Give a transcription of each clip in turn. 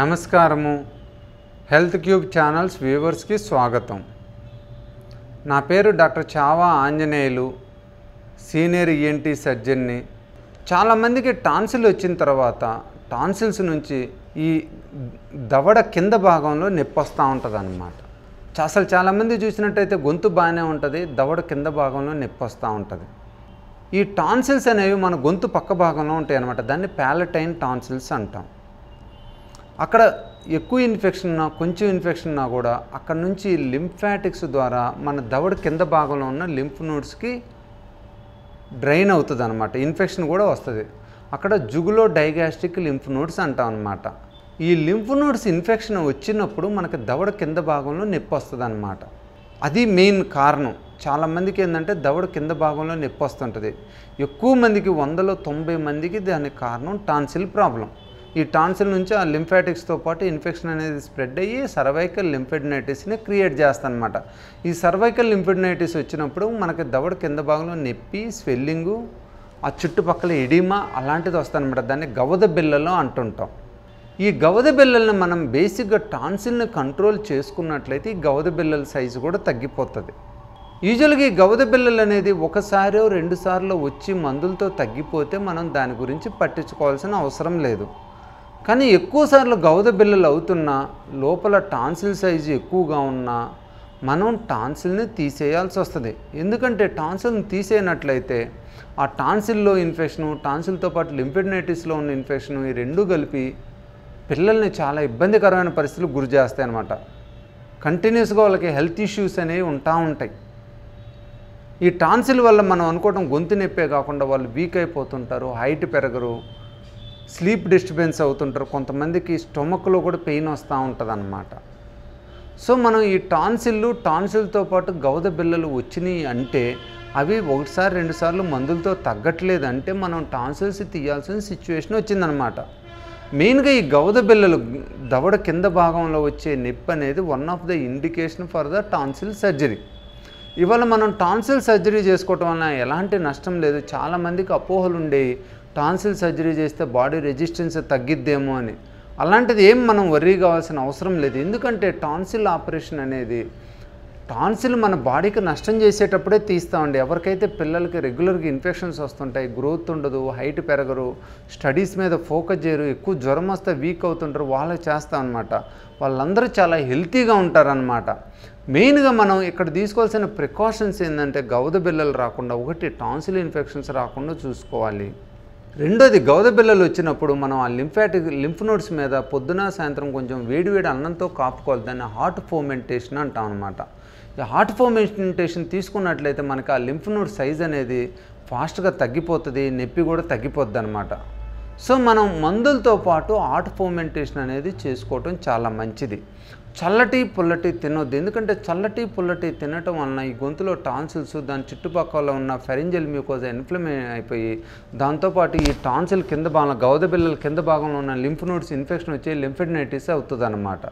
నమస్కారము health cube channels వ్యూవర్స్కి స్వాగతం నా పేరు డాక్టర్ చావా ఆంజనేయులు సీనియర్ ఈఎన్టీ సర్జన్ని చాలామందికి టాన్సిల్ వచ్చిన తర్వాత టాన్సిల్స్ నుంచి ఈ దవడ కింద భాగంలో నొప్పి వస్తూ ఉంటుంది అన్నమాట అసలు చాలామంది చూసినట్టయితే గొంతు బాగానే ఉంటుంది దవడ కింద భాగంలో నొప్పి వస్తూ ఉంటుంది ఈ టాన్సిల్స్ అనేవి మన గొంతు పక్క భాగంలో ఉంటాయి అనమాట దాన్ని ప్యాలటైన్ టాన్సిల్స్ అంటాం అక్కడ ఎక్కువ ఇన్ఫెక్షన్ ఉన్నా కొంచెం ఇన్ఫెక్షన్ ఉన్నా కూడా అక్కడ నుంచి లింఫాటిక్స్ ద్వారా మన దవడ కింద భాగంలో ఉన్న లింఫ్ నోడ్స్కి డ్రైన్ అవుతుంది అనమాట ఇన్ఫెక్షన్ కూడా వస్తుంది అక్కడ జుగులో డైగాస్టిక్ లింఫ్ నోడ్స్ అంటాం అనమాట ఈ లింఫ్ నోడ్స్ ఇన్ఫెక్షన్ వచ్చినప్పుడు మనకి దవడ కింద భాగంలో నొప్పి వస్తుంది అనమాట అది మెయిన్ కారణం చాలామందికి ఏంటంటే దవడ కింద భాగంలో నొప్పి వస్తుంటుంది ఎక్కువ మందికి వందలో తొంభై మందికి దానికి కారణం టాన్సిల్ ప్రాబ్లం ఈ టాన్సిల్ నుంచి ఆ లింఫాటిక్స్తో పాటు ఇన్ఫెక్షన్ అనేది స్ప్రెడ్ అయ్యి సర్వైకల్ లింఫెడ్నైటిస్ని క్రియేట్ చేస్తానమాట ఈ సర్వైకల్ లింఫెడ్నైటిస్ వచ్చినప్పుడు మనకి దవడ కింద భాగంలో నొప్పి స్వెల్లింగు ఆ చుట్టుపక్కల ఎడిమా అలాంటిది వస్తానమాట దాన్ని గవద బిల్లలు అంటుంటాం ఈ గవద బిల్లల్ని మనం బేసిక్గా టాన్సిల్ని కంట్రోల్ చేసుకున్నట్లయితే ఈ గవద బిల్లల సైజు కూడా తగ్గిపోతుంది యూజువల్గా ఈ గవద బిల్లలు అనేది ఒకసారి రెండుసార్లు వచ్చి మందులతో తగ్గిపోతే మనం దాని గురించి పట్టించుకోవాల్సిన అవసరం లేదు కానీ ఎక్కువసార్లు గౌద బిళ్ళలు అవుతున్నా లోపల టాన్సిల్ సైజు ఎక్కువగా ఉన్నా మనం టాన్సిల్ని తీసేయాల్సి వస్తుంది ఎందుకంటే టాన్సిల్ని తీసేయనట్లయితే ఆ టాన్సిల్లో ఇన్ఫెక్షను టాన్సిల్తో పాటు లింపిడినైటిస్లో ఉన్న ఇన్ఫెక్షను ఈ రెండు కలిపి పిల్లల్ని చాలా ఇబ్బందికరమైన పరిస్థితులు గురి చేస్తాయి అనమాట కంటిన్యూస్గా వాళ్ళకి హెల్త్ ఇష్యూస్ అనేవి ఉంటా ఉంటాయి ఈ టాన్సిల్ వల్ల మనం అనుకోవడం గొంతు నొప్పే కాకుండా వాళ్ళు వీక్ అయిపోతుంటారు హైట్ పెరగరు స్లీప్ డిస్టర్బెన్స్ అవుతుంటారు కొంతమందికి స్టొమక్లో కూడా పెయిన్ వస్తూ ఉంటుంది సో మనం ఈ టాన్సిల్లు టాన్సిల్తో పాటు గౌద బిల్లలు వచ్చినాయి అంటే అవి ఒకసారి రెండుసార్లు మందులతో తగ్గట్లేదు అంటే మనం టాన్సిల్స్ తీయాల్సిన సిచ్యువేషన్ వచ్చిందనమాట మెయిన్గా ఈ గౌద బిల్లలు దవడ కింద భాగంలో వచ్చే నిప్ అనేది one of the indication for the tonsil surgery ఇవాళ మనం టాన్సిల్ సర్జరీ చేసుకోవటం వల్ల ఎలాంటి నష్టం లేదు చాలామందికి అపోహలు ఉండేవి టాన్సిల్ సర్జరీ చేస్తే బాడీ రెజిస్టెన్స్ తగ్గిద్దేమో అని అలాంటిది ఏం మనం వర్రీ కావాల్సిన అవసరం లేదు ఎందుకంటే టాన్సిల్ ఆపరేషన్ అనేది టాన్సిల్ మన బాడీకి నష్టం చేసేటప్పుడే తీస్తామండి ఎవరికైతే పిల్లలకి రెగ్యులర్గా ఇన్ఫెక్షన్స్ వస్తుంటాయి గ్రోత్ ఉండదు హైట్ పెరగరు స్టడీస్ మీద ఫోకస్ చేయరు ఎక్కువ జ్వరం వస్తే వీక్ అవుతుంటారు వాళ్ళు చేస్తాం అనమాట వాళ్ళందరూ చాలా హెల్తీగా ఉంటారనమాట మెయిన్గా మనం ఇక్కడ తీసుకోవాల్సిన ప్రికాషన్స్ ఏంటంటే గౌద బిల్లలు రాకుండా ఒకటి టాన్సిల్ ఇన్ఫెక్షన్స్ రాకుండా చూసుకోవాలి రెండోది గౌద బిల్లలు వచ్చినప్పుడు మనం ఆ లింఫాటిక్ లింఫ్ నోట్స్ మీద పొద్దున సాయంత్రం కొంచెం వేడివేడి అన్నంతో కాపుకోవాలి దాన్ని హార్ట్ ఫోమెంటేషన్ అంటాం అనమాట ఈ హార్ట్ ఫోమెంటేషన్ తీసుకున్నట్లయితే మనకి ఆ లింఫ్ నోడ్ సైజ్ అనేది ఫాస్ట్గా తగ్గిపోతుంది నొప్పి కూడా తగ్గిపోద్ది అనమాట సో మనం మందులతో పాటు హార్ట్ ఫోమెంటేషన్ అనేది చేసుకోవటం చాలా మంచిది చల్లటి పుల్లటి తినొద్దు ఎందుకంటే చల్లటి పుల్లటి తినటం వలన ఈ గొంతులో టాన్సిల్స్ దాని చుట్టుపక్కల ఉన్న ఫెరింజల్ మ్యూకోజ్ ఇన్ఫ్లమే అయిపోయి దాంతోపాటు ఈ టాన్సిల్ కింద భాగంలో గౌద బిల్లల కింద భాగంలో ఉన్న లింఫ్ నోడ్స్ ఇన్ఫెక్షన్ వచ్చి లింఫెడినైటిస్ అవుతుంది అనమాట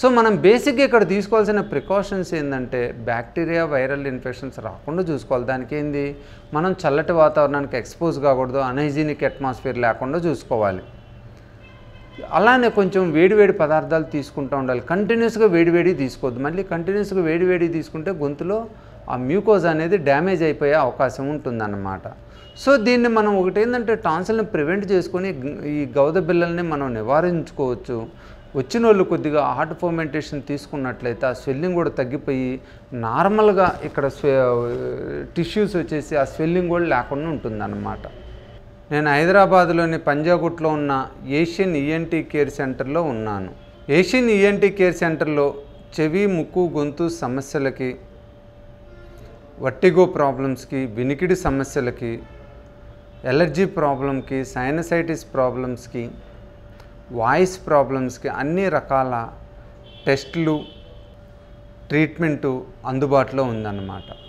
సో మనం బేసిక్గా ఇక్కడ తీసుకోవాల్సిన ప్రికాషన్స్ ఏంటంటే బ్యాక్టీరియా వైరల్ ఇన్ఫెక్షన్స్ రాకుండా చూసుకోవాలి దానికి ఏంది మనం చల్లటి వాతావరణానికి ఎక్స్పోజ్ కాకూడదు అన్హైజీనిక్ అట్మాస్ఫియర్ లేకుండా చూసుకోవాలి అలానే కొంచెం వేడివేడి పదార్థాలు తీసుకుంటూ ఉండాలి కంటిన్యూస్గా వేడివేడి తీసుకోవద్దు మళ్ళీ కంటిన్యూస్గా వేడివేడి తీసుకుంటే గొంతులో ఆ మ్యూకోజ్ అనేది డ్యామేజ్ అయిపోయే అవకాశం ఉంటుందన్నమాట సో దీన్ని మనం ఒకటి ఏంటంటే టాన్సిల్ని ప్రివెంట్ చేసుకొని ఈ గౌద బిల్లల్ని మనం నివారించుకోవచ్చు వచ్చిన వాళ్ళు కొద్దిగా హార్ట్ ఫోమెంటేషన్ తీసుకున్నట్లయితే ఆ స్వెల్లింగ్ కూడా తగ్గిపోయి నార్మల్గా ఇక్కడ టిష్యూస్ వచ్చేసి ఆ స్వెల్లింగ్ కూడా లేకుండా ఉంటుందన్నమాట నేను హైదరాబాదులోని పంజాగుట్లో ఉన్న ఏషియన్ ఈఎన్టీ కేర్ సెంటర్లో ఉన్నాను ఏషియన్ ఈఎన్టీ కేర్ సెంటర్లో చెవి ముక్కు గొంతు సమస్యలకి వట్టిగో ప్రాబ్లమ్స్కి వినికిడి సమస్యలకి ఎలర్జీ ప్రాబ్లంకి సైనసైటిస్ ప్రాబ్లమ్స్కి వాయిస్ ప్రాబ్లమ్స్కి అన్ని రకాల టెస్టులు ట్రీట్మెంటు అందుబాటులో ఉందన్నమాట